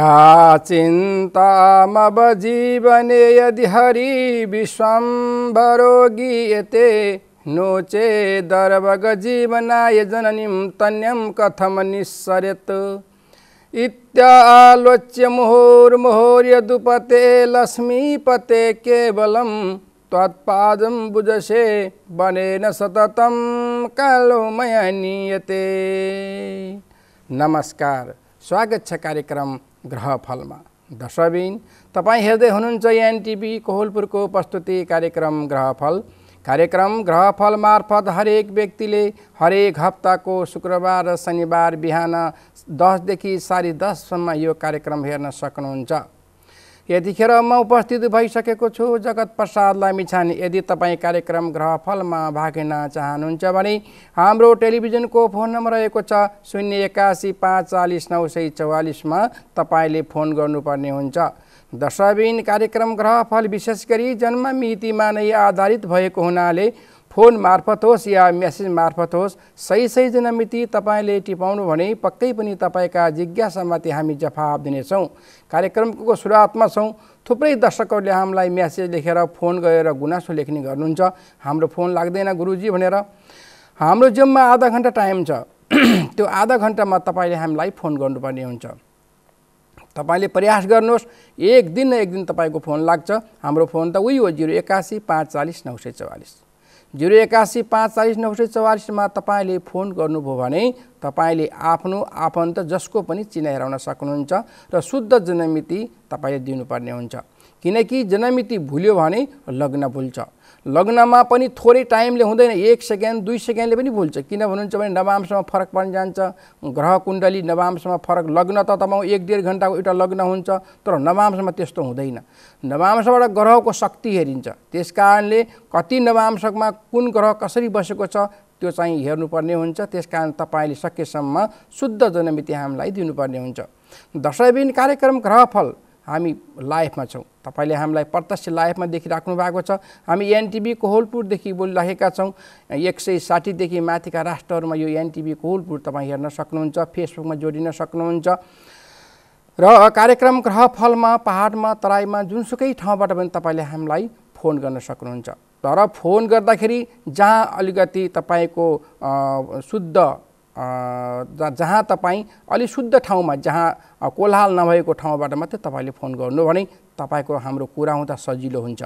का चिन्तामवजीवने यदि हरिविश्वं भरो गीयते नो चेदर्वगजीवनाय जननीं तन्यं कथं निःसरेत् इत्यालोच्य मुहुर्मुहुर्यदुपते लक्ष्मीपते केवलं त्वत्पादं बुजसे वनेन सततं कालोमय नीयते नमस्कार स्वागत छ कार्यक्रम ग्रहफलमा दशबिन तपाईँ हेर्दै हुनुहुन्छ एनटिभी कोहलपुरको प्रस्तुति कार्यक्रम ग्रहफल कार्यक्रम ग्रहफल मार्फत हरेक व्यक्तिले हरेक हप्ताको शुक्रबार र शनिबार बिहान दसदेखि साढे दससम्म यो कार्यक्रम हेर्न सक्नुहुन्छ यतिखेर म उपस्थित भइसकेको छु जगत प्रसाद लामिछाने यदि तपाईँ कार्यक्रम ग्रहफलमा भाग लिन चाहनुहुन्छ भने हाम्रो टेलिभिजनको फोन नम्बर रहेको छ शून्य एकासी पाँच चालिस नौ सय चौवालिसमा तपाईँले फोन गर्नुपर्ने हुन्छ दशबिन कार्यक्रम ग्रहफल विशेष गरी जन्म मितिमा नै आधारित भएको हुनाले फोन मार्फत होस् या मेसेज मार्फत होस् सही सही मिति तपाईँले टिपाउनु भने पक्कै पनि तपाईँका जिज्ञासामाथि हामी जवाफ दिनेछौँ कार्यक्रमको सुरुवातमा छौँ थुप्रै दर्शकहरूले हामीलाई म्यासेज लेखेर फोन गरेर गुनासो लेख्ने गर्नुहुन्छ हाम्रो फोन लाग्दैन गुरुजी भनेर हाम्रो जिम्मा आधा घन्टा टाइम छ त्यो आधा घन्टामा तपाईँले हामीलाई फोन गर्नुपर्ने हुन्छ तपाईँले प्रयास गर्नुहोस् एक दिन न एक दिन तपाईँको फोन लाग्छ हाम्रो फोन त उही हो जिरो एकासी पाँच चालिस नौ सय चौवालिस जिरो एकासी पाँच चालिस नौ सय चौवालिसमा तपाईँले फोन गर्नुभयो भने तपाईँले आफ्नो आफन्त जसको पनि चिना हेराउन सक्नुहुन्छ र शुद्ध जनमिति तपाईँले दिनुपर्ने हुन्छ किनकि जनमिति भुल्यो भने लग्न भुल्छ लग्नमा पनि थोरै टाइमले हुँदैन एक सेकेन्ड दुई सेकेन्डले पनि भुल्छ किन भन्नुहुन्छ भने नवांशमा फरक पर्न जान्छ ग्रह कुण्डली नवांशमा फरक लग्न त तपाईँ एक डेढ घन्टाको एउटा लग्न हुन्छ तर नवांशमा त्यस्तो हुँदैन नवांशबाट ग्रहको शक्ति हेरिन्छ त्यस कारणले कति नवांशमा कुन ग्रह कसरी बसेको छ त्यो चाहिँ हेर्नुपर्ने हुन्छ त्यस कारण तपाईँले सकेसम्म शुद्ध जनमिति हामीलाई दिनुपर्ने हुन्छ दशैबिन कार्यक्रम ग्रहफल हामी लाइफमा छौँ तपाईँले हामीलाई प्रत्यक्ष लाइफमा देखिराख्नु भएको छ हामी एनटिभी कोहलपुरदेखि बोलिराखेका छौँ एक सय साठीदेखि माथिका राष्ट्रहरूमा यो एनटिभी कोहलपुर तपाईँ हेर्न सक्नुहुन्छ फेसबुकमा जोडिन सक्नुहुन्छ र कार्यक्रम ग्रहफलमा पहाडमा तराईमा जुनसुकै ठाउँबाट पनि तपाईँले हामीलाई फोन गर्न सक्नुहुन्छ तर फोन गर्दाखेरि जहाँ अलिकति तपाईँको शुद्ध जहाँ तपाईँ अलि शुद्ध ठाउँमा जहाँ कोलाहाल नभएको ठाउँबाट मात्रै तपाईँले फोन गर्नु भने तपाईँको हाम्रो कुरा हुँदा सजिलो हुन्छ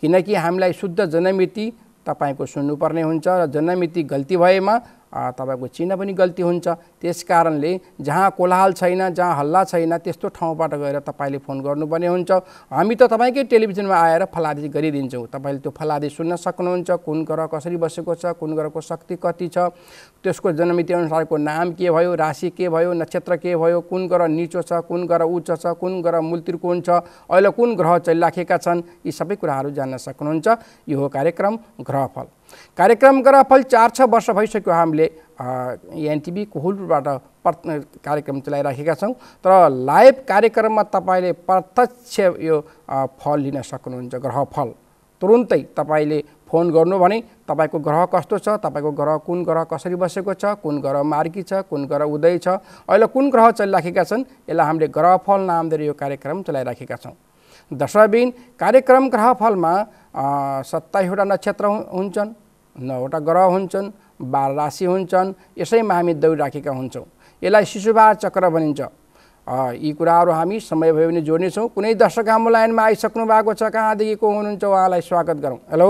किनकि हामीलाई शुद्ध जनमिति तपाईँको सुन्नुपर्ने हुन्छ र जनमिति गल्ती भएमा तपाईँको चिन्ह पनि गल्ती हुन्छ त्यस कारणले जहाँ कोलाहल छैन जहाँ हल्ला छैन त्यस्तो ठाउँबाट गएर तपाईँले फोन गर्नुपर्ने हुन्छ हामी त तपाईँकै टेलिभिजनमा आएर फलादेश गरिदिन्छौँ तपाईँले त्यो फलादेश सुन्न सक्नुहुन्छ कुन ग्रह कसरी बसेको छ कुन ग्रहको शक्ति कति छ त्यसको जन्मिति अनुसारको नाम के भयो राशि के भयो नक्षत्र के भयो कुन ग्रह निचो छ कुन ग्रह उच्च छ कुन ग्रह मूल त्रिकोण छ अहिले कुन ग्रह चलिराखेका छन् यी सबै कुराहरू जान्न सक्नुहुन्छ यो हो कार्यक्रम ग्रहफल कार्यक्रम फल चार छ वर्ष भइसक्यो हामीले एनटिभी कोहुलबाट कार्यक्रम चलाइराखेका छौँ तर लाइभ कार्यक्रममा तपाईँले प्रत्यक्ष यो फल लिन सक्नुहुन्छ ग्रहफल तुरुन्तै तपाईँले फोन गर्नु भने तपाईँको ग्रह कस्तो छ तपाईँको ग्रह कुन ग्रह कसरी बसेको छ कुन ग्रह मार्की छ कुन ग्रह उदय छ अहिले कुन ग्रह चलिराखेका छन् यसलाई हामीले ग्रहफल दिएर यो कार्यक्रम चलाइराखेका छौँ दशबिन कार्यक्रम ग्रहफलमा सत्ताइसवटा नक्षत्र हुन्छन् नौवटा ग्रह हुन्छन् बाल राशि हुन्छन् यसैमा हामी दौडिराखेका हुन्छौँ यसलाई शिशुभार चक्र भनिन्छ यी कुराहरू हामी समय भयो भने जोड्नेछौँ कुनै दर्शक हाम्रो लाइनमा आइसक्नु भएको छ कहाँदेखि को हुनुहुन्छ उहाँलाई स्वागत गरौँ हेलो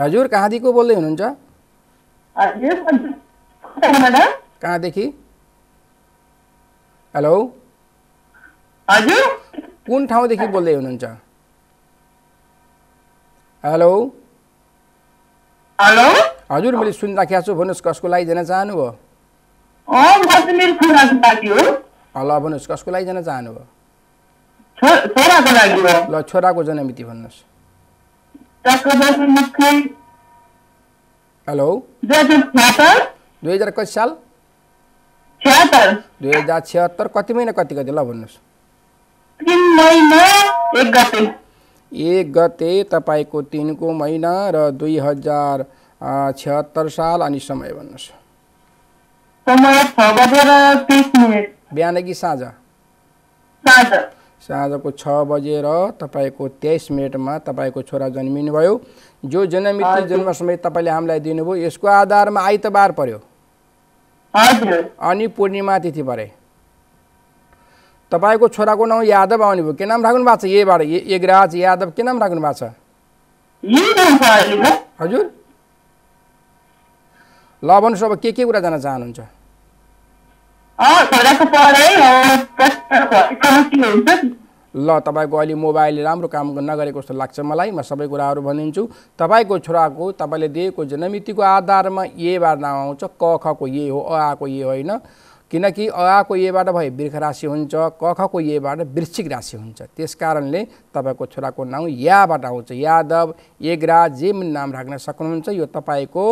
हजुर कहाँदेखि को बोल्दै हुनुहुन्छ कहाँदेखि हेलो हजुर कुन ठाउँदेखि बोल्दै हुनुहुन्छ हेलो हेलो हजुर मैले सुनिराखेको छु भन्नुहोस् कसको लागि जान चाहनुभयो ल भन्नुहोस् कसको लागि जान चाहनुभयो ल छोराको जन्ममिति भन्नुहोस् हेलो दुई हजार कति साल दुई हजार छिहत्तर कति महिना कति कति ल भन्नुहोस् एक गते तपाईँको तिनको महिना र दुई हजार छत्तर साल अनि समय भन्नुहोस् बिहान कि साँझ साँझको छ बजेर तपाईँको तेइस मिनटमा तपाईँको छोरा जन्मिनुभयो जो जन्ममिति जन्म समय तपाईँले हामीलाई दिनुभयो यसको आधारमा आइतबार पर्यो अनि पूर्णिमा तिथि परे तपाईँको छोराको नाउँ यादव आउने भयो के नाम राख्नु भएको छ यहीबाट यगराज यादव के नाम राख्नु भएको छ हजुर ल भन्नुहोस् अब के के कुरा जान चाहनुहुन्छ ल तपाईँको अहिले मोबाइलले राम्रो काम नगरेको जस्तो लाग्छ मलाई म सबै कुराहरू भनिदिन्छु तपाईँको छोराको तपाईँले दिएको जनमितिको आधारमा बार नाम आउँछ क खको ए हो अ आएको ए होइन किनकि अआको एबाट भए वृख राशि हुन्छ कखको एबाट वृश्चिक राशि हुन्छ त्यस कारणले तपाईँको छोराको नाउँ याबाट आउँछ यादव एगरा जे नाम राख्न सक्नुहुन्छ यो तपाईँको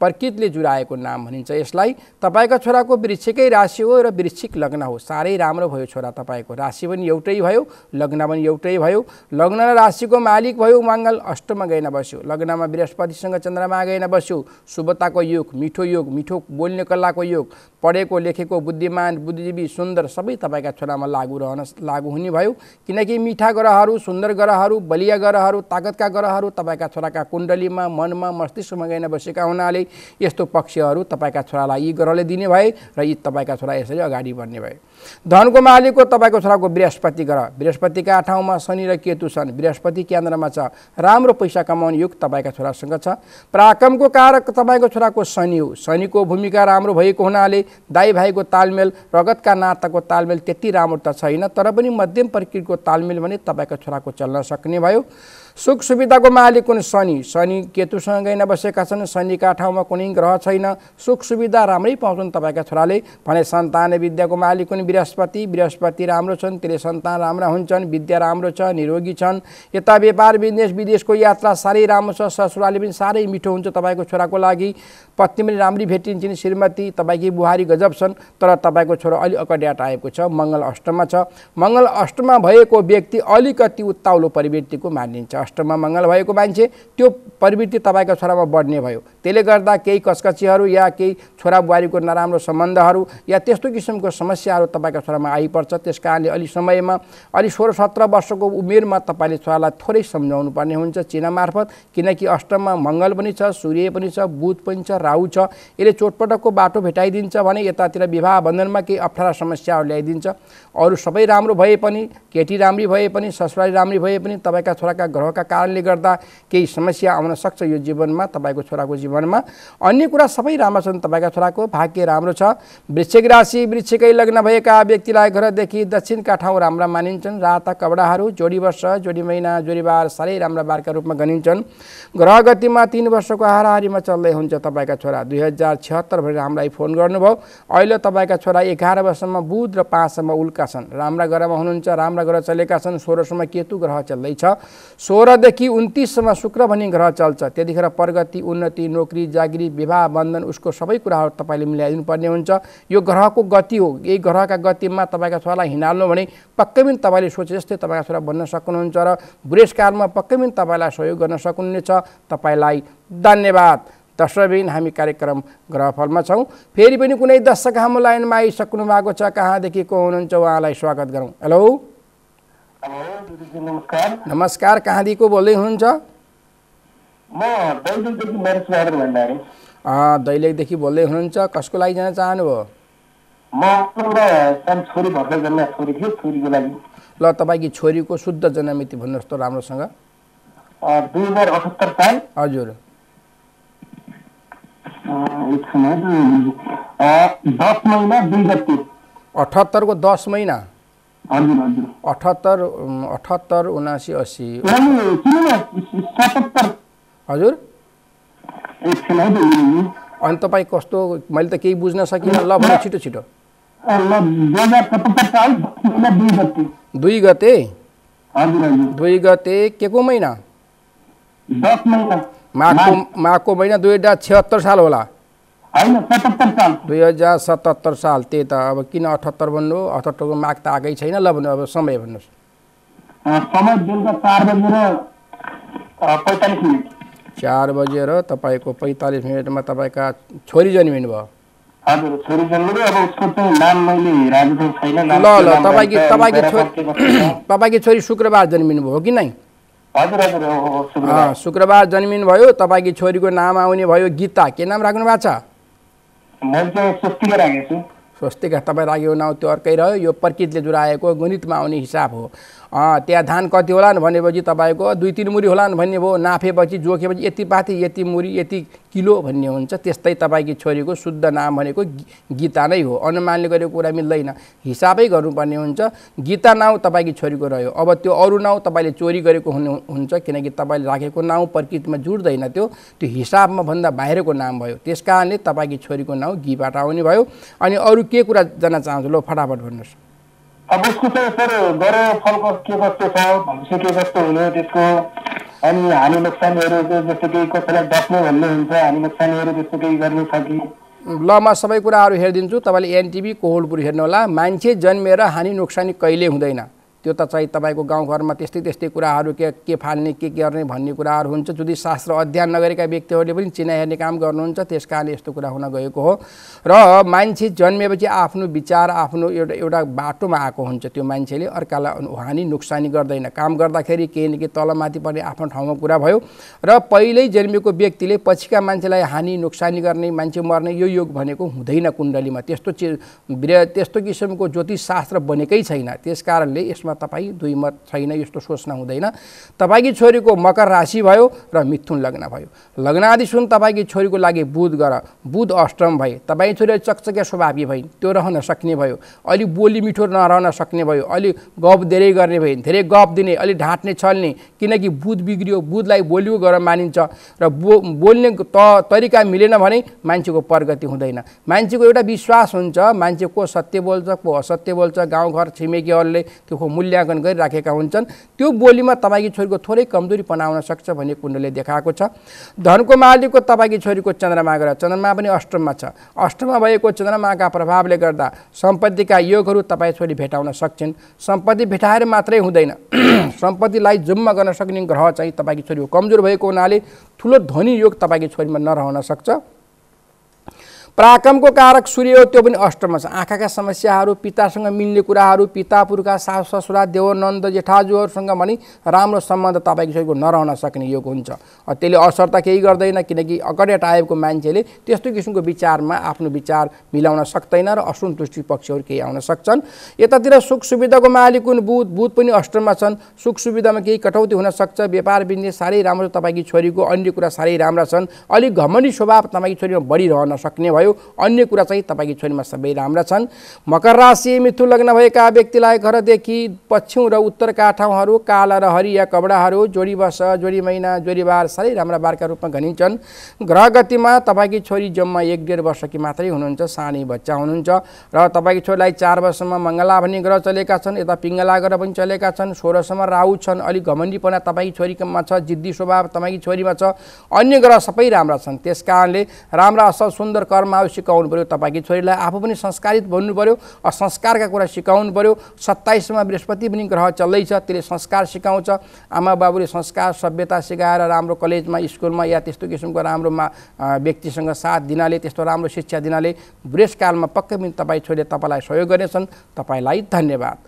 प्रकृतिले जुराएको नाम भनिन्छ यसलाई तपाईँको छोराको वृक्षिकै राशि हो र वृक्षिक लग्न हो साह्रै राम्रो भयो छोरा तपाईँको राशि पनि एउटै भयो लग्न पनि एउटै भयो लग्न र राशिको मालिक भयो मङ्गल अष्टमा गएन बस्यो लग्नमा बृहस्पतिसँग चन्द्रमा गएन बस्यो शुभताको योग मिठो योग मिठो बोल्ने कलाको योग पढेको लेखेको बुद्धिमान बुद्धिजीवी सुन्दर सबै तपाईँका छोरामा लागु रहन लागु हुने भयो किनकि मिठा ग्रहहरू सुन्दर ग्रहहरू बलिया ग्रहहरू ताकतका ग्रहहरू तपाईँका छोराका कुण्डलीमा मनमा मस्तिष्कमा गएन बसेका हुनाले यस्तो पक्षहरू तपाईँका छोरालाई यी ग्रहले दिने भए र यी तपाईँका छोरा यसरी अगाडि बढ्ने भए धनको मालिकको तपाईँको छोराको बृहस्पति ग्रह बृहस्पतिका ठाउँमा शनि र केतु छन् बृहस्पति केन्द्रमा छ राम्रो पैसा कमाउने युग तपाईँका छोरासँग छ प्राकमको कारक तपाईँको छोराको शनि हो शनिको भूमिका राम्रो भएको हुनाले दाई भाइको तालमेल रगतका नाताको तालमेल त्यति राम्रो त छैन तर पनि मध्यम प्रकृतिको तालमेल भने तपाईँको छोराको चल्न सक्ने भयो सुख सुविधाको मालिक कुन शनि शनि केतुसँगै नबसेका छन् शनिका ठाउँमा कुनै ग्रह छैन सुख सुविधा राम्रै पाउँछन् तपाईँका छोराले भने सन्तान विद्याको मालिक कुन बृहस्पति बृहस्पति राम्रो छन् त्यसले सन्तान राम्रा हुन्छन् विद्या राम्रो छ निरोगी छन् यता व्यापार बिजनेस विदेशको यात्रा साह्रै राम्रो छ ससुराले पनि साह्रै मिठो हुन्छ तपाईँको छोराको लागि पत्नी पनि राम्री भेटिन्छन् श्रीमती तपाईँकी बुहारी गजब छन् तर तपाईँको छोरा अलि अकड्या आएको छ मङ्गल अष्टममा छ मङ्गल अष्टममा भएको व्यक्ति अलिकति उत्ताउलो परिवृत्तिको मानिन्छ अष्टममा मङ्गल भएको मान्छे त्यो प्रवृत्ति तपाईँको छोरामा बढ्ने भयो त्यसले गर्दा केही कचकचीहरू या केही छोराबुहारीको नराम्रो सम्बन्धहरू या त्यस्तो किसिमको समस्याहरू तपाईँको छोरामा आइपर्छ त्यस कारणले अलि समयमा अलि सोह्र सत्र वर्षको उमेरमा तपाईँले छोरालाई थोरै सम्झाउनु पर्ने हुन्छ चिना मार्फत किनकि अष्टममा मङ्गल पनि छ सूर्य पनि छ बुध पनि छ राहु छ यसले चोटपटकको बाटो भेटाइदिन्छ भने यतातिर विवाह बन्धनमा केही अप्ठ्यारा समस्याहरू ल्याइदिन्छ अरू सबै राम्रो भए पनि केटी राम्री भए पनि ससुराली राम्री भए पनि तपाईँका छोराका ग्रह नभएका कारणले गर्दा केही समस्या आउन सक्छ यो जीवनमा तपाईँको छोराको जीवनमा अन्य कुरा सबै राम्रा छन् तपाईँका छोराको भाग्य राम्रो छ वृक्षिक राशि वृक्षकै लग्न भएका व्यक्तिलाई घरदेखि दक्षिणका ठाउँ राम्रा मानिन्छन् राता कपडाहरू जोडी वर्ष जोडी महिना जोडी बार साह्रै राम्रा बारका रूपमा गनिन्छन् ग्रह गतिमा तिन वर्षको हाराहारीमा चल्दै हुन्छ तपाईँका छोरा दुई हजार छिहत्तर भनेर हामीलाई फोन गर्नुभयो अहिले तपाईँका छोरा एघार वर्षमा बुध र पाँचसम्म उल्का छन् राम्रा ग्रहमा हुनुहुन्छ राम्रा ग्रह चलेका छन् सोह्रसम्म केतु ग्रह चल्दैछ सोह्र सोह्रदेखि उन्तिससम्म शुक्र भनी ग्रह चल्छ त्यतिखेर प्रगति उन्नति नोकरी जागिरी विवाह बन्धन उसको सबै कुराहरू तपाईँले मिलाइदिनु पर्ने हुन्छ यो ग्रहको गति हो यही ग्रहका गतिमा तपाईँका छोरालाई हिँडाल्नु भने पक्कै पनि तपाईँले सोचे जस्तै तपाईँका छोरा बन्न सक्नुहुन्छ र बुढेसकालमा पक्कै पनि तपाईँलाई सहयोग गर्न सक्नुहुनेछ तपाईँलाई धन्यवाद दर्शकबिन हामी कार्यक्रम ग्रहफलमा छौँ फेरि पनि कुनै दर्शक हाम्रो लाइनमा आइसक्नु भएको छ कहाँदेखि को हुनुहुन्छ उहाँलाई स्वागत गरौँ हेलो नमस्कार नमस्कार कहाँदेखिको बोल्दै हुनुहुन्छ दैलेखदेखि बोल्दै हुनुहुन्छ कसको लागि जान चाहनुभयो ल तपाईँकी छोरीको शुद्ध जन्ममिति भन्नुहोस् त राम्रोसँग हजुर अठहत्तरको दस महिना अठहत्तर अठहत्तर उनासी असी हजुर अनि तपाईँ कस्तो मैले त केही बुझ्न सकिनँ ल भने छिटो छिटो दुई गते दुई गते के को महिना माघको माघको महिना दुई हजार छिहत्तर साल होला दुई हजार सतहत्तर साल त्यही त अब किन अठहत्तर भन्नु अठहत्तरको माग त आएकै छैन ल भन्नु अब समय भन्नुहोस् समय बेलुका चार बजेर पैँतालिस मिनट चार बजेर तपाईँको पैँतालिस मिनटमा तपाईँका छोरी जन्मिनु भयो ल ल तपाईँकी छोरी शुक्रबार जन्मिनु भयो कि नै शुक्रबार जन्मिनु भयो तपाईँकी छोरीको नाम आउने भयो गीता के नाम राख्नु भएको छ मैले स्वस्तिका राखेको छु स्वस्तिका तपाईँ राखेको नाउँ त्यो अर्कै रह्यो यो प्रकृतिले जुराएको गणितमा आउने हिसाब हो त्यहाँ धान कति होलान् भनेपछि तपाईँको दुई तिन मुरी होला भन्ने भयो नाफेपछि जोखेपछि यति पाथी यति मुरी यति किलो भन्ने हुन्छ त्यस्तै तपाईँकी छोरीको शुद्ध नाम भनेको गीता नै हो अनुमानले गरेको कुरा मिल्दैन हिसाबै गर्नुपर्ने हुन्छ गीता नाउँ तपाईँकी छोरीको रह्यो अब त्यो अरू नाउँ तपाईँले चोरी गरेको हुनु हुन्छ किनकि तपाईँले राखेको नाउँ प्रकृतिमा जुट्दैन त्यो त्यो हिसाबमा भन्दा बाहिरको नाम भयो त्यस कारणले तपाईँकी छोरीको नाउँ गीबाट आउने भयो अनि अरू के कुरा जान्न चाहन्छु लो फटाफट भन्नुहोस् अब उसको चाहिँ सर गरेर फल के कस्तो छ भविष्य के कस्तो हुने त्यसको अनि हामी नोक्सानीहरू जस्तो केही कसैलाई बस्नु भन्ने हुन्छ हामी नोक्सानीहरू त्यस्तो केही गर्नु छ कि ल म सबै कुराहरू हेरिदिन्छु तपाईँले एनटिभी हेर्नु हेर्नुहोला मान्छे जन्मेर हानी नोक्सानी कहिले हुँदैन त्यो त चाहिँ तपाईँको गाउँघरमा त्यस्तै त्यस्तै कुराहरू के के फाल्ने के गर्ने भन्ने कुराहरू हुन्छ शास्त्र अध्ययन नगरेका व्यक्तिहरूले पनि चिना हेर्ने काम गर्नुहुन्छ त्यस कारण यस्तो कुरा हुन गएको हो र मान्छे जन्मेपछि आफ्नो विचार आफ्नो एउटा एउटा बाटोमा आएको हुन्छ त्यो मान्छेले अर्कालाई हानि नोक्सानी गर्दैन काम गर्दाखेरि केही न केही तलमाथि पर्ने आफ्नो ठाउँमा कुरा भयो र पहिल्यै जन्मेको व्यक्तिले पछिका मान्छेलाई हानि नोक्सानी गर्ने मान्छे मर्ने यो योग भनेको हुँदैन कुण्डलीमा त्यस्तो चिज त्यस्तो किसिमको शास्त्र बनेकै छैन त्यस कारणले यसमा यसमा तपाईँ दुई मत छैन यस्तो सोच्न हुँदैन तपाईँकी छोरीको मकर राशि भयो र मिथुन लग्न भयो लग्नादि सुन तपाईँकी छोरीको लागि बुध गर बुध अष्टम भए तपाईँ छोरी चकचके स्वभावी भइन् त्यो रहन सक्ने भयो अलि बोली मिठो नरहन सक्ने भयो अलि गफ धेरै गर्ने भए धेरै गफ दिने अलि ढाँट्ने छल्ने किनकि बुध बिग्रियो बुधलाई बोलियो गरेर मानिन्छ र बो बोल्ने त तरिका मिलेन भने मान्छेको प्रगति हुँदैन मान्छेको एउटा विश्वास हुन्छ मान्छे को सत्य बोल्छ को असत्य बोल्छ गाउँघर छिमेकीहरूले त्यो मूल्याङ्कन गरिराखेका हुन्छन् त्यो बोलीमा तपाईँकी छोरीको थोरै कमजोरी पनाउन सक्छ भन्ने कुण्डले देखाएको छ धनको मालिकको तपाईँकी छोरीको चन्द्रमा गएर चन्द्रमा पनि अष्टममा छ अष्टममा भएको चन्द्रमाका प्रभावले गर्दा सम्पत्तिका योगहरू तपाईँ छोरी भेटाउन सक्छन् सम्पत्ति भेटाएर मात्रै हुँदैन सम्पत्तिलाई जुम्मा गर्न सक्ने ग्रह चाहिँ तपाईँकी छोरीको कमजोर भएको हुनाले ठुलो ध्वनि योग तपाईँकी छोरीमा नरहन सक्छ पराक्रमको कारक सूर्य हो त्यो पनि अष्टममा छ आँखाका समस्याहरू पितासँग मिल्ने कुराहरू पिता पुर्खा सास ससुरा देवनन्द जेठाजुहरूसँग पनि राम्रो सम्बन्ध तपाईँको नरहन सक्ने योग हुन्छ त्यसले असर त केही गर्दैन किनकि अगडेट टाइपको मान्छेले त्यस्तो किसिमको विचारमा आफ्नो विचार मिलाउन सक्दैन र असन्तुष्टि पक्षहरू केही आउन सक्छन् यतातिर सुख सुविधाको मालिक हुन् बुध बुध पनि अष्टममा छन् सुख सुविधामा केही कटौती हुनसक्छ व्यापार बिजनेस साह्रै राम्रो तपाईँकी छोरीको अन्य कुरा साह्रै राम्रा छन् अलिक घमनी स्वभाव तपाईँकी छोरीमा बढिरहन सक्ने भयो अन्य कुरा चाहिँ तपाईँकी छोरीमा सबै राम्रा छन् मकर राशि मिथु लग्न भएका व्यक्तिलाई घरदेखि पछ्यौँ र उत्तरका ठाउँहरू काला र हरिया कपडाहरू जोडी वर्ष जोडी महिना जोडी बार साह्रै राम्रा बारका रूपमा घनिन्छन् ग्रह गतिमा तपाईँकी छोरी जम्मा एक डेढ वर्ष कि मात्रै हुनुहुन्छ सानी बच्चा हुनुहुन्छ र तपाईँकी छोरीलाई चार वर्षसम्म मङ्गला भन्ने ग्रह चलेका छन् यता पिङ्गला ग्रह पनि चलेका छन् सोह्रसम्म राहु छन् अलिक घमण्डीपना तपाईँकी छोरीमा छ जिद्दी स्वभाव तपाईँकी छोरीमा छ अन्य ग्रह सबै राम्रा छन् त्यस कारणले राम्रा असल सुन्दर कर्म आयो सिकाउनु पऱ्यो तपाईँकी छोरीलाई आफू पनि संस्कारित भन्नु पऱ्यो संस्कारका कुरा सिकाउनु पऱ्यो सत्ताइसमा बृहस्पति पनि ग्रह चल्दैछ त्यसले संस्कार सिकाउँछ आमा बाबुले संस्कार सभ्यता सिकाएर राम्रो कलेजमा स्कुलमा या त्यस्तो किसिमको राम्रो व्यक्तिसँग साथ दिनाले त्यस्तो राम्रो शिक्षा दिनाले बृहस्कालमा पक्कै पनि तपाईँ छोरीले तपाईँलाई सहयोग गर्नेछन् तपाईँलाई धन्यवाद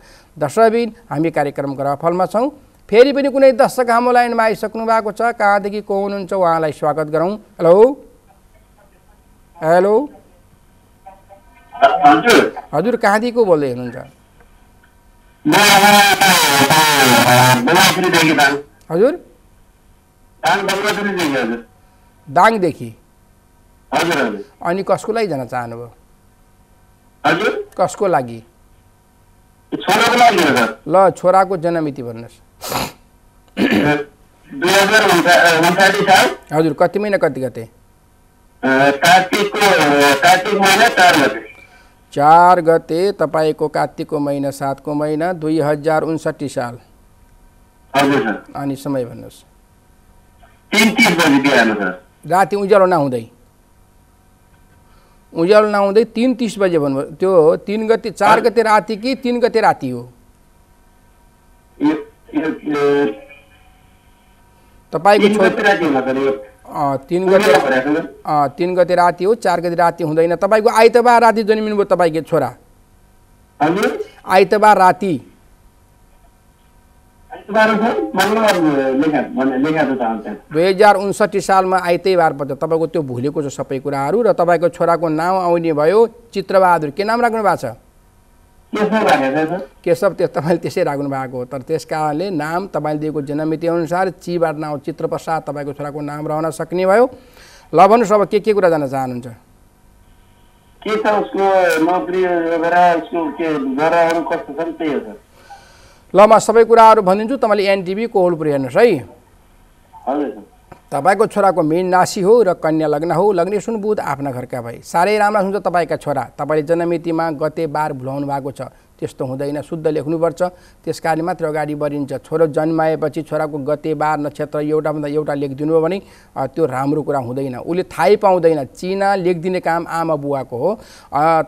दशबिन हामी कार्यक्रम ग्रहफलमा छौँ फेरि पनि कुनै दर्शक हाम्रो लाइनमा आइसक्नु भएको छ कहाँदेखि को हुनुहुन्छ उहाँलाई स्वागत गरौँ हेलो हेलो हजुर कहाँदेखिको बोल्दै हुनुहुन्छ हजुर दाङदेखि अनि कसको लागि जान चाहनुभयो कसको लागि ल छोराको जन्ममिति भन्नुहोस् हजुर कति महिना कति गते कार्तिकको कार्तिक महिना चार गते चार गते तपाईँको कार्तिकको महिना सातको महिना दुई हजार उन्सठी साल अनि समय भन्नुहोस् राति उज्यालो नहुँदै उज्यालो नहुँदै तिन तिस बजे भन्नुभयो त्यो तिन गते चार गते राति कि तिन गते राति हो तपाईँको छोरी तिन गते तिन गते राति हो चार गते राति हुँदैन तपाईँको आइतबार राति जन्मिनुभयो तपाईँको छोरा आइतबार राति दुई हजार उन्सठी सालमा आइतबार पर्छ तपाईँको त्यो भुलेको छ सबै कुराहरू र तपाईँको छोराको नाम आउने भयो चित्रबहादुर के नाम राख्नु भएको छ केशव त्यो तपाईँले त्यसै राख्नु भएको हो तर त्यस कारणले नाम तपाईँले दिएको जन्ममिति अनुसार चिबाट नाउँ चित्रप्रसाद तपाईँको छोराको नाम रहन सक्ने भयो ल भन्नुहोस् अब के के कुरा जान चाहनुहुन्छ के छ उसको ल म सबै कुराहरू भनिदिन्छु तपाईँले एनटिभी कोहलपुर हेर्नुहोस् है हजुर तपाईँको छोराको मेन राशि हो र कन्या लग्न हो लग्ने सुन बुध आफ्ना घरका भए साह्रै राम्रा हुन्छ तपाईँका छोरा तपाईँले जन्ममितिमा गते बार भुलाउनु भएको छ त्यस्तो हुँदैन शुद्ध लेख्नुपर्छ त्यस कारण मात्र अगाडि बढिन्छ छोरो जन्माएपछि छोराको गते बार नक्षत्र एउटाभन्दा एउटा लेखिदिनु हो भने त्यो राम्रो कुरा हुँदैन उसले थाहै पाउँदैन चिना लेखिदिने काम आमा बुवाको हो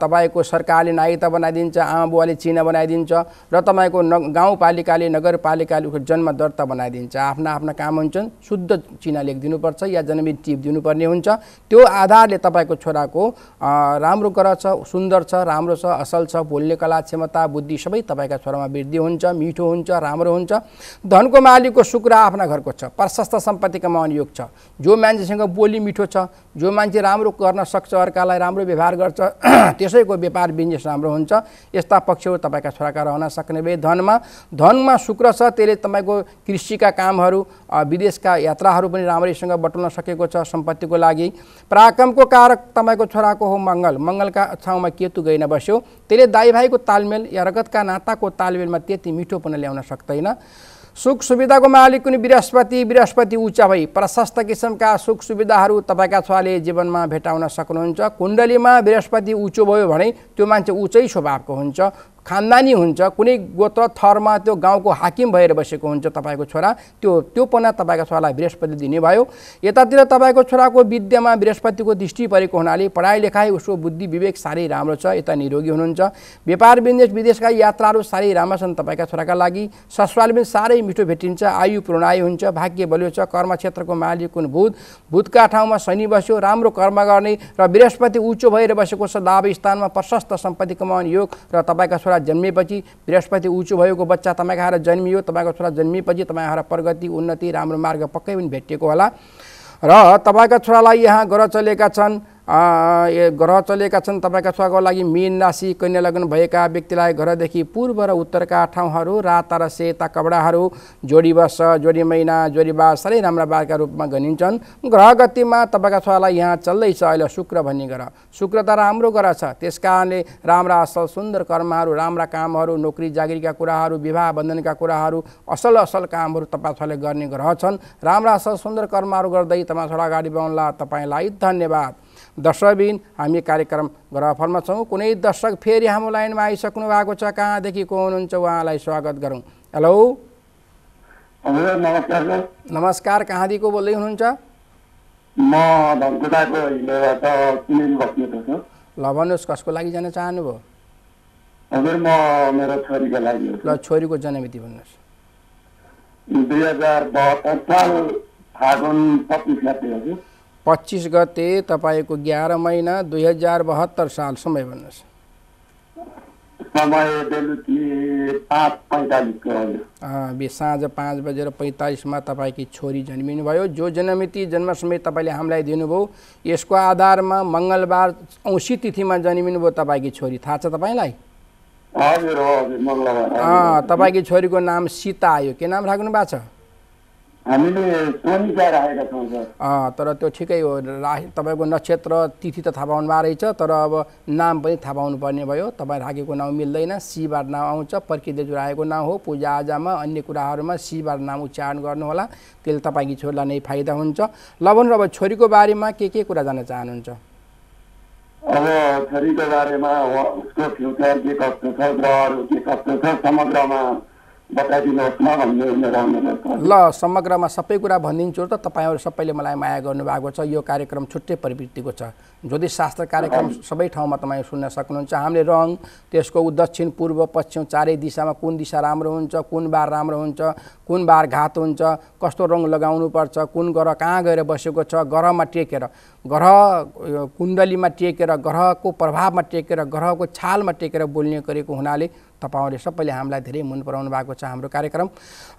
तपाईँको सरकारले नागरिकता बनाइदिन्छ आमा बुवाले चिना बनाइदिन्छ र तपाईँको न गाउँपालिकाले नगरपालिकाले उसको जन्म दर्ता बनाइदिन्छ आफ्ना आफ्ना काम हुन्छन् शुद्ध चिना लेखिदिनुपर्छ या जन्मित टिप दिनुपर्ने हुन्छ त्यो आधारले तपाईँको छोराको राम्रो ग्रह छ सुन्दर छ राम्रो छ असल छ बोल्ने कला क्षमता बुद्धि सबै तपाईँका छोरामा वृद्धि हुन्छ मिठो हुन्छ राम्रो हुन्छ धनको मालिकको शुक्र आफ्ना घरको छ प्रशस्त सम्पत्तिका कमाउने योग छ जो मान्छेसँग बोली मिठो छ जो मान्छे राम्रो गर्न सक्छ अर्कालाई राम्रो व्यवहार गर्छ त्यसैको व्यापार बिजनेस राम्रो हुन्छ यस्ता पक्षहरू तपाईँका छोराका रहन सक्ने भए धनमा धनमा शुक्र छ त्यसले तपाईँको कृषिका कामहरू विदेशका यात्राहरू पनि राम्रैसँग बटुल्न सकेको छ सम्पत्तिको लागि पराक्रमको कारक तपाईँको छोराको हो मङ्गल मङ्गलका छाउमा केतु गइन बस्यो त्यसले दाइ भाइको तालमेल या रगतका नाताको तालमेलमा त्यति मिठोपन ल्याउन सक्दैन सुख सुविधाको मालिक कुनै बृहस्पति बृहस्पति उच्च भई प्रशस्त किसिमका सुख सुविधाहरू तपाईँका छोराले जीवनमा भेटाउन सक्नुहुन्छ कुण्डलीमा बृहस्पति उचो भयो भने त्यो मान्छे उच्चै स्वभावको हुन्छ खानदानी हुन्छ कुनै गोत्र थरमा त्यो गाउँको हाकिम भएर बसेको हुन्छ तपाईँको छोरा त्यो त्यो पना तपाईँको छोरालाई बृहस्पति दिने भयो यतातिर तपाईँको छोराको विद्यामा बृहस्पतिको दृष्टि परेको हुनाले पढाइ लेखाइ उसको बुद्धि विवेक साह्रै राम्रो छ यता निरोगी हुनुहुन्छ व्यापार विदेश विदेशका यात्राहरू साह्रै राम्रा छन् तपाईँका छोराका लागि ससुराल पनि साह्रै मिठो भेटिन्छ आयु पूर्णायु हुन्छ भाग्य बलियो छ कर्म क्षेत्रको मालिक कुन भूत भूतका ठाउँमा शनि बस्यो राम्रो कर्म गर्ने र बृहस्पति उच्चो भएर बसेको छ लाभ स्थानमा प्रशस्त सम्पत्ति कमाउने योग र तपाईँका छोरा छोरा जन्मिएपछि बृहस्पति उचो भएको बच्चा तपाईँको आएर जन्मियो तपाईँको छोरा जन्मिएपछि तपाईँ आएर प्रगति उन्नति राम्रो मार्ग पक्कै पनि भेटिएको होला र तपाईँका छोरालाई यहाँ गर चलेका छन् ग्रह चलेका छन् तपाईँका छोराको लागि मीन राशि कन्या लग्न भएका व्यक्तिलाई ग्रहदेखि पूर्व र उत्तरका ठाउँहरू राता र सेता कपडाहरू जोडी वर्ष जोडी महिना जोडी बा साह्रै राम्रा बारका रूपमा गनिन्छन् ग्रह गतिमा तपाईँका स्वागतलाई यहाँ चल्दैछ अहिले शुक्र भन्ने ग्रह शुक्र त राम्रो ग्रह छ त्यस कारणले राम्रा असल सुन्दर कर्महरू राम्रा कामहरू नोकरी जागिरीका कुराहरू विवाह बन्धनका कुराहरू असल असल कामहरू तपाईँ छोराले गर्ने ग्रह छन् राम्रा असल सुन्दर कर्महरू गर्दै तपाईँ छोरा अगाडि बढ्नुहोला तपाईँलाई धन्यवाद दर्शकबिन हामी कार्यक्रम ग्रहफलमा छौँ कुनै दर्शक फेरि हाम्रो लाइनमा आइसक्नु भएको छ कहाँदेखि को हुनुहुन्छ उहाँलाई स्वागत गरौँ हेलो नमस्कार कहाँदेखिको बोल्दै हुनुहुन्छ ल भन्नुहोस् कसको लागि जान चाहनुभयो ल छोरीको जन्ममिति भन्नुहोस् दुई हजार फागुन पच्चिस पच्चिस गते तपाईँको ग्यार महिना दुई हजार बहत्तर साल समय भन्नुहोस् साँझ पाँच बजेर पैँतालिसमा तपाईँकी छोरी जन्मिनुभयो जो जन्ममिति समय तपाईँले हामीलाई दिनुभयो यसको आधारमा मङ्गलबार औँसी तिथिमा जन्मिनु भयो तपाईँकी छोरी थाहा छ तपाईँलाई तपाईँकी छोरीको नाम सीता आयो के नाम राख्नु भएको छ तर त्यो ठिकै हो राखे तपाईँको नक्षत्र तिथि त थाहा पाउनुमा रहेछ तर अब नाम पनि थाहा पर्ने भयो तपाईँ राखेको नाउँ मिल्दैन सीबाट नाम आउँछ प्रकृतिले राखेको नाउँ हो पूजाआजामा अन्य कुराहरूमा सीबाट नाम उच्चारण गर्नुहोला त्यसले तपाईँकी छोरीलाई नै फाइदा हुन्छ ल भन्नु अब छोरीको बारेमा के के कुरा जान्न चाहनुहुन्छ अब छोरीको बारेमा उसको फ्युचर के कस्तो छ ग्रहहरू के कस्तो छ समग्रमा ल समग्रमा सबै कुरा भनिदिन्छु र त तपाईँहरू सबैले मलाई माया गर्नुभएको छ यो कार्यक्रम छुट्टै प्रवृत्तिको छ ज्योतिष शास्त्र कार्यक्रम सबै ठाउँमा तपाईँ सुन्न सक्नुहुन्छ हामीले रङ त्यसको दक्षिण पूर्व पश्चिम चारै दिशामा कुन दिशा राम्रो हुन्छ कुन बार राम्रो हुन्छ कुन बार घात हुन्छ कस्तो रङ लगाउनुपर्छ कुन ग्रह कहाँ गएर बसेको छ ग्रहमा टेकेर ग्रह कुण्डलीमा टेकेर ग्रहको प्रभावमा टेकेर ग्रहको छालमा टेकेर बोल्ने गरेको हुनाले तपाईँहरूले सबैले हामीलाई धेरै मन पराउनु भएको छ हाम्रो कार्यक्रम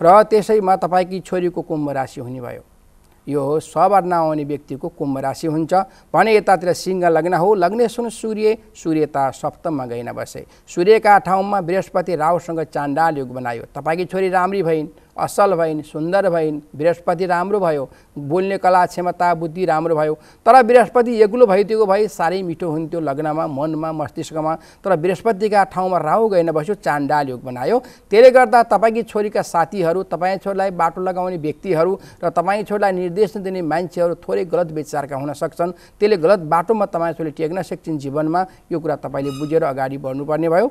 र त्यसैमा तपाईँकी छोरीको कुम्भ राशि हुने भयो यो हो सवर्ण आउने व्यक्तिको कुम्भ राशि हुन्छ भने यतातिर सिंह लग्न हो लग्ने सुन सूर्य सूर्य त सप्तममा गइन बसे सूर्यका ठाउँमा बृहस्पति रावसँग चाण्डाल युग बनायो तपाईँकी छोरी राम्री भइन् असल भइन् सुन्दर भइन् बृहस्पति राम्रो भयो बोल्ने कला क्षमता बुद्धि राम्रो भयो तर बृहस्पति एक्लो भइदिएको भए साह्रै मिठो हुन्थ्यो लग्नमा मनमा मस्तिष्कमा तर बृहस्पतिका ठाउँमा राहु गएन बस्यो चाण्डाल योग बनायो त्यसले गर्दा तपाईँकी छोरीका साथीहरू तपाईँ छोरीलाई बाटो लगाउने व्यक्तिहरू र तपाईँ छोरीलाई निर्देशन दिने मान्छेहरू थोरै गलत विचारका हुन सक्छन् त्यसले गलत बाटोमा तपाईँ छोरी टेक्न सक्छन् जीवनमा यो कुरा तपाईँले बुझेर अगाडि बढ्नुपर्ने भयो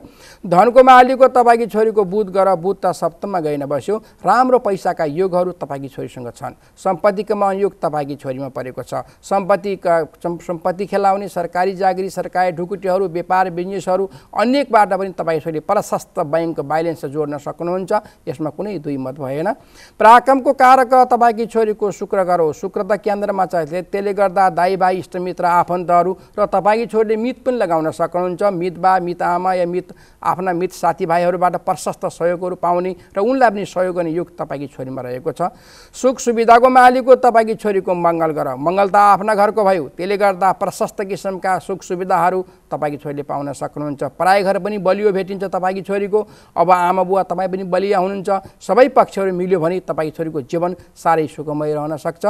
धनको मालिकको तपाईँकी छोरीको बुध गर बुध त सप्तममा गएन बस्यो राम्रो पैसाका योगहरू तपाईँकी छोरीसँग छन् सम्पत्तिको योग तपाईँकी छोरीमा परेको छ सम्पत्तिका सम्पत्ति खेलाउने सरकारी जागिरी सरकारी ढुकुटीहरू व्यापार बिजनेसहरू अनेकबाट पनि तपाईँ छोरीले प्रशस्त ब्याङ्कको ब्यालेन्स जोड्न सक्नुहुन्छ यसमा कुनै दुई मत भएन प्राक्रमको कारक तपाईँकी छोरीको शुक्र गरौँ शुक्र त केन्द्रमा छ त्यसले गर्दा दाई भाइ इष्टमित्र आफन्तहरू र तपाईँकी छोरीले मित पनि लगाउन सक्नुहुन्छ मित बा मित आमा या मित आफ्ना मित साथीभाइहरूबाट प्रशस्त सहयोगहरू पाउने र उनलाई पनि सहयोग गर्ने यो सुख तपाईँकी छोरीमा रहेको छ सुख सुविधाको मालिक हो तपाईँकी छोरीको मङ्गल गर मङ्गल त आफ्ना घरको भयो त्यसले गर्दा प्रशस्त किसिमका सुख सुविधाहरू तपाईँकी छोरीले पाउन सक्नुहुन्छ प्राय घर पनि बलियो भेटिन्छ तपाईँकी छोरीको अब आमा बुवा तपाईँ पनि बलिया हुनुहुन्छ सबै पक्षहरू मिल्यो भने तपाईँकी छोरीको जीवन साह्रै सुखमय रहन सक्छ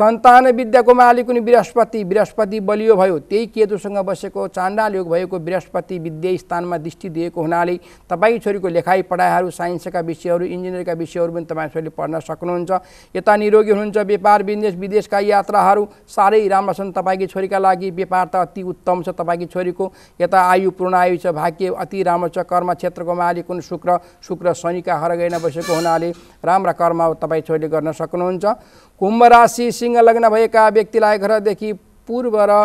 सन्तान विद्याको मालिक हुने बृहस्पति बृहस्पति बलियो भयो त्यही केतुसँग बसेको चाण्डाल योग भएको बृहस्पति विद्या स्थानमा दृष्टि दिएको हुनाले तपाईँकी छोरीको लेखाइ पढाइहरू साइन्सका विषयहरू इन्जिनियरका विषयहरू पनि तपाईँहरूले पढ्न सक्नुहुन्छ यता निरोगी हुनुहुन्छ व्यापार विदेश विदेशका यात्राहरू साह्रै राम्रो छन् तपाईँकी छोरीका लागि व्यापार त अति उत्तम छ तपाईँकी छोरीको यता आयु पूर्ण आयु छ भाग्य अति राम्रो छ कर्म क्षेत्रको मालिक कुन शुक्र शुक्र शनिका हरगैन बसेको हुनाले राम्रा कर्म तपाईँ छोरीले गर्न सक्नुहुन्छ कुम्भ राशि सिंह लग्न भएका व्यक्तिलाई घरदेखि पूर्व र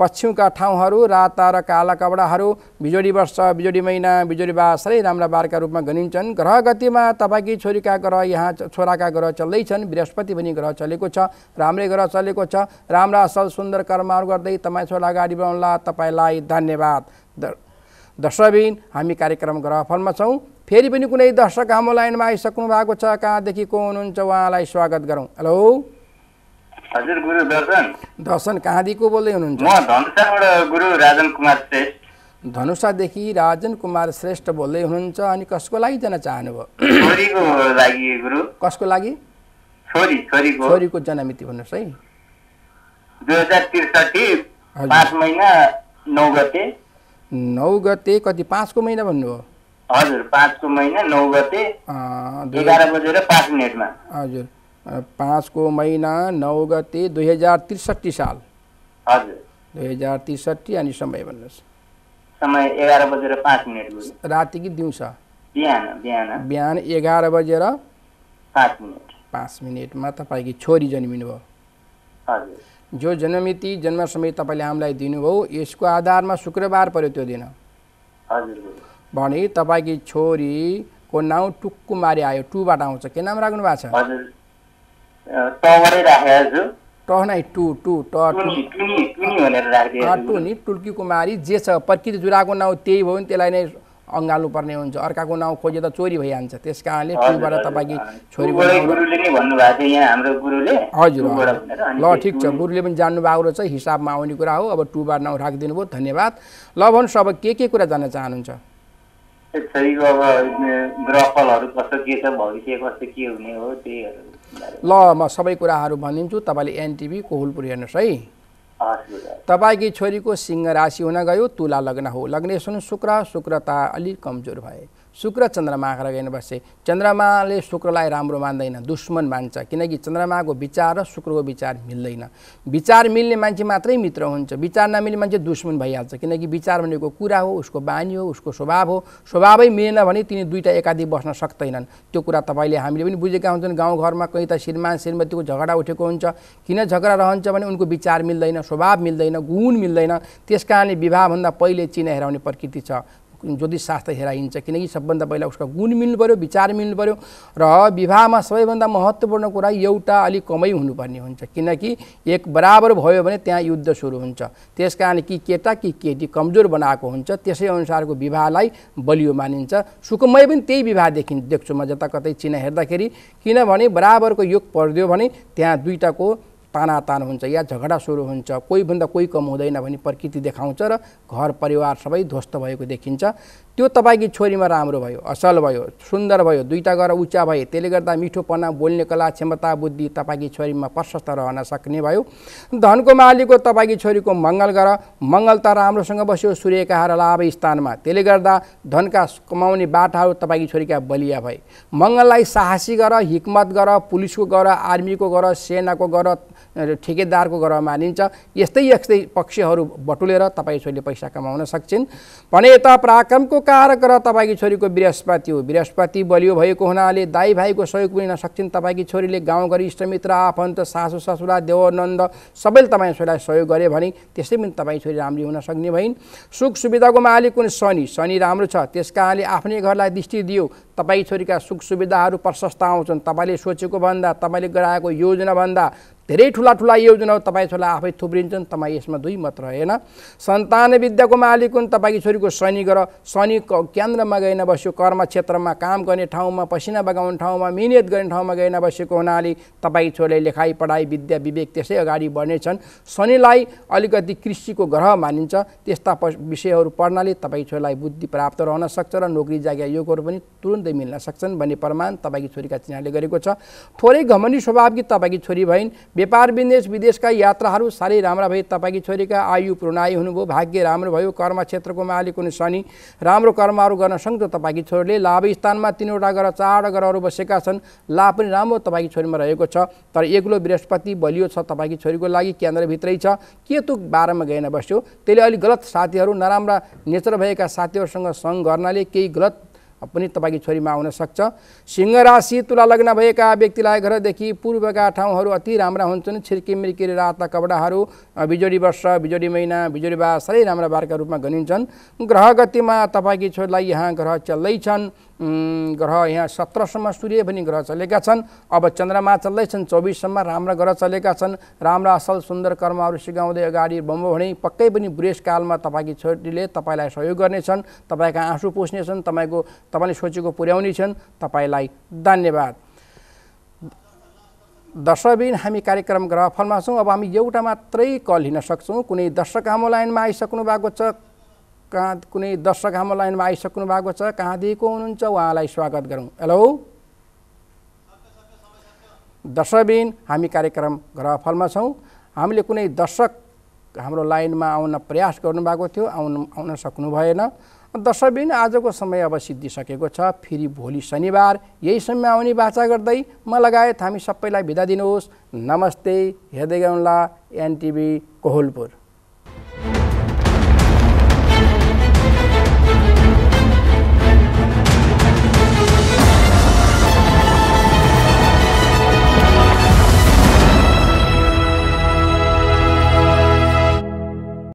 पश्चिमका ठाउँहरू राता र काला कपडाहरू बिजोडी वर्ष बिजोडी महिना बिजोडी बासरै राम्रा बारका रूपमा गनिन्छन् ग्रह गतिमा तपाईँकी छोरीका ग्रह यहाँ छोराका ग्रह चल्दैछन् बृहस्पति पनि ग्रह चलेको छ राम्रै ग्रह चलेको छ राम्रा असल सुन्दर कर्महरू गर्दै तपाईँ छोरा अगाडि बढाउँला तपाईँलाई धन्यवाद द दर्शबिन हामी कार्यक्रम ग्रहफलमा छौँ फेरि पनि कुनै दर्शक हाम्रो लाइनमा आइसक्नु भएको छ कहाँदेखि को हुनुहुन्छ उहाँलाई स्वागत गरौँ हेलो हजुर गुरु दर्शन दर्शन कहाँदेखिको बोल्दै हुनुहुन्छ म धनुषाबाट गुरु राजन कुमार श्रेष्ठ धनुषादेखि राजन कुमार श्रेष्ठ बोल्दै हुनुहुन्छ अनि कसको लागि जान चाहनुभयो छोरीको लागि गुरु कसको लागि छोरी छोरीको छोरीको जन्ममिति भन्नुहोस् है दुई हजार त्रिसठी पाँच महिना नौ गते नौ गते कति पाँचको महिना भन्नुभयो हजुर पाँचको महिना नौ गते एघार बजेर पाँच मिनटमा हजुर पाँचको महिना नौ गते दुई हजार त्रिसठी साल हजुर दुई हजार त्रिसठी अनि समय भन्नुहोस् समय एघार बजेर पाँच मिनट राति कि दिउँसो बिहान बिहान बिहान एघार बजेर पाँच मिनट पाँच मिनटमा तपाईँकी छोरी जन्मिनु भयो जो जन्ममिति जन्म समय तपाईँले हामीलाई दिनुभयो यसको आधारमा शुक्रबार पर्यो त्यो दिन भने तपाईँकी छोरीको नाउँ टुक्कुमारी आयो टुबाट आउँछ के नाम राख्नु भएको छ टवरै राखेको टुल्की कुमारी जे छ प्रकृति जुराको नाउँ त्यही भयो भने त्यसलाई नै पर्ने हुन्छ अर्काको नाउँ खोजे त चोरी भइहाल्छ त्यस कारणले टुबाट तपाईँकी छोरी हजुर ल ठिक छ गुरुले पनि जान्नु भएको रहेछ हिसाबमा आउने कुरा हो अब टुबाट नाउँ राखिदिनु भयो धन्यवाद ल भन्नुहोस् अब के के कुरा जान्न चाहनुहुन्छ अब ग्रहफलहरू कस्तो के छ भविष्य कस्तो के हुने हो त्यहीहरू ल म सबै कुराहरू भनिदिन्छु तपाईँले एनटिभी कोहुलपुर हेर्नुहोस् है तपाईँकी छोरीको सिंह राशि हुन गयो तुला लग्न हो लग्नेश्वर शुक्र शुक्रता अलिक कमजोर भए शुक्र चन्द्रमा आएर लगाइन बसे चन्द्रमाले शुक्रलाई राम्रो मान्दैन दुश्मन मान्छ किनकि चन्द्रमाको विचार र शुक्रको विचार मिल्दैन विचार मिल्ने मान्छे मात्रै मित्र हुन्छ विचार नमिल्ने मान्छे दुश्मन भइहाल्छ किनकि विचार भनेको कुरा हो उसको बानी हो उसको स्वभाव हो स्वभावै मिलेन भने तिनी दुईवटा एकाधी बस्न सक्दैनन् त्यो कुरा तपाईँले हामीले पनि बुझेका हुन्छन् गाउँघरमा कहीँ त श्रीमान श्रीमतीको झगडा उठेको हुन्छ किन झगडा रहन्छ भने उनको विचार मिल्दैन स्वभाव मिल्दैन गुण मिल्दैन त्यस कारणले विवाहभन्दा पहिले चिना हेराउने प्रकृति छ ज्योतिषशास्त्र हेराइन्छ किनकि सबभन्दा पहिला उसको गुण मिल्नु पऱ्यो विचार मिल्नु पऱ्यो र विवाहमा सबैभन्दा महत्त्वपूर्ण कुरा एउटा अलिक कमै हुनुपर्ने हुन्छ किनकि एक बराबर भयो भने त्यहाँ युद्ध सुरु हुन्छ त्यस कारण कि केटा कि केटी कमजोर बनाएको हुन्छ त्यसै अनुसारको विवाहलाई बलियो मानिन्छ सुखमय पनि त्यही विवाह देखि देख्छु म जता कतै चिना हेर्दाखेरि किनभने बराबरको योग परिदियो भने त्यहाँ दुईवटाको तानातान हुन्छ या झगडा सुरु हुन्छ कोही भन्दा कोही कम हुँदैन भने प्रकृति देखाउँछ र घर परिवार सबै ध्वस्त भएको देखिन्छ त्यो तपाईँकी छोरीमा राम्रो भयो असल भयो सुन्दर भयो दुईवटा गएर उच्चा भए त्यसले गर्दा मिठोपना बोल्ने कला क्षमता बुद्धि तपाईँकी छोरीमा प्रशस्त रहन सक्ने भयो धनको मालिको तपाईँकी छोरीको मङ्गल गर मङ्गल त राम्रोसँग बस्यो सूर्यका हार लाभ स्थानमा त्यसले गर्दा धनका कमाउने बाटाहरू तपाईँकी छोरीका बलिया भए मङ्गललाई साहसी गर हिक्मत गर पुलिसको गर आर्मीको गर सेनाको गर ठेकेदारको गरेर मानिन्छ यस्तै यस्तै पक्षहरू बटुलेर तपाईँ छोरीले पैसा कमाउन सक्छिन् भने यता पराक्रमको कारक र तपाईँकी छोरीको बृहस्पति हो बृहस्पति बलियो भएको हुनाले दाई भाइको सहयोग पनि नसक्छन् तपाईँकी छोरीले गाउँघर इष्टमित्र आफन्त सासु ससुरा देवनन्द सबैले तपाईँ छोरीलाई सहयोग गरे भने त्यसै पनि तपाईँ छोरी राम्री हुन सक्ने भइन् सुख सुविधाको मालिक कुन शनि शनि राम्रो छ त्यस कारणले आफ्नै घरलाई दृष्टि दियो तपाईँ छोरीका सुख सुविधाहरू प्रशस्त आउँछन् तपाईँले सोचेको भन्दा तपाईँले गराएको योजनाभन्दा धेरै ठुला ठुला योजनाहरू तपाईँ छोरा आफै थुप्रिन्छन् तपाईँ यसमा दुई मत रहेन सन्तान विद्याको मालिक हुन् तपाईँकी छोरीको शनि गर शनि केन्द्रमा गइन बस्यो कर्म क्षेत्रमा काम गर्ने ठाउँमा पसिना बगाउने ठाउँमा मिहिनेत गर्ने ठाउँमा गएन बसेको हुनाले तपाईँ छोरीले लेखाइ पढाइ विद्या विवेक त्यसै अगाडि बढ्नेछन् शनिलाई अलिकति कृषिको ग्रह मानिन्छ त्यस्ता विषयहरू पढ्नाले तपाईँ छोरीलाई बुद्धि प्राप्त रहन सक्छ र नोकरी जागिया योगहरू पनि तुरुन्तै मिल्न सक्छन् भन्ने प्रमाण तपाईँकी छोरीका चिनाले गरेको छ थोरै घमण्डी स्वभावकी तपाईँकी छोरी भइन् व्यापार विदेश विदेशका यात्राहरू साह्रै राम्रा भए तपाईँकी छोरीका आयु पूर्णायु हुनुभयो भाग्य राम्रो भयो कर्म क्षेत्रको मालिक हुने शनि राम्रो कर्महरू गर्न सक्छ तपाईँकी छोरीले लाभ स्थानमा तिनवटा ग्रह चारवटा ग्रहहरू बसेका छन् लाभ पनि राम्रो तपाईँकी छोरीमा रहेको छ तर एक्लो बृहस्पति बलियो छ तपाईँकी छोरीको लागि केन्द्रभित्रै छ केतु बाह्रमा गएन बस्यो त्यसले अलिक गलत साथीहरू नराम्रा नेचर भएका साथीहरूसँग सङ्घ गर्नाले केही गलत पनि तपाईँकी छोरीमा आउन सक्छ सिंह राशि तुला लग्न भएका व्यक्तिलाई घरदेखि पूर्वका ठाउँहरू अति राम्रा हुन्छन् मिर्की रातका कपडाहरू बिजोडी वर्ष बिजोडी महिना बिजोडी बा साह्रै राम्रा बारका रूपमा गनिन्छन् ग्रह गतिमा तपाईँकी छोरीलाई यहाँ ग्रह चल्दैछन् ग्रह यहाँ सत्रसम्म सूर्य पनि ग्रह चलेका छन् अब चन्द्रमा चल्दैछन् चौबिससम्म राम्रा ग्रह चलेका छन् राम्रा असल सुन्दर कर्महरू सिकाउँदै अगाडि बम्बो भने पक्कै पनि बुढेसकालमा तपाईँकी छोरीले तपाईँलाई सहयोग गर्नेछन् तपाईँका आँसु पुस्नेछन् तपाईँको तपाईँले सोचेको पुर्याउने छन् तपाईँलाई धन्यवाद दर्शकबिन हामी कार्यक्रम ग्रहफलमा छौँ अब हामी एउटा मात्रै कल लिन सक्छौँ कुनै दर्शक हाम्रो लाइनमा आइसक्नु भएको छ कहाँ कुनै दर्शक हाम्रो लाइनमा आइसक्नु भएको छ कहाँदेखिको हुनुहुन्छ उहाँलाई स्वागत गरौँ हेलो दर्शकबिन हामी कार्यक्रम ग्रहफलमा छौँ हामीले कुनै दर्शक हाम्रो लाइनमा आउन प्रयास गर्नुभएको थियो आउनु आउन सक्नु भएन दर्शकबिन आजको समय अब सिद्धिसकेको छ फेरि भोलि शनिबार यही समय आउने बाचा गर्दै म लगायत हामी सबैलाई बिदा दिनुहोस् नमस्ते हेर्दै गाउँला एनटिभी कोहलपुर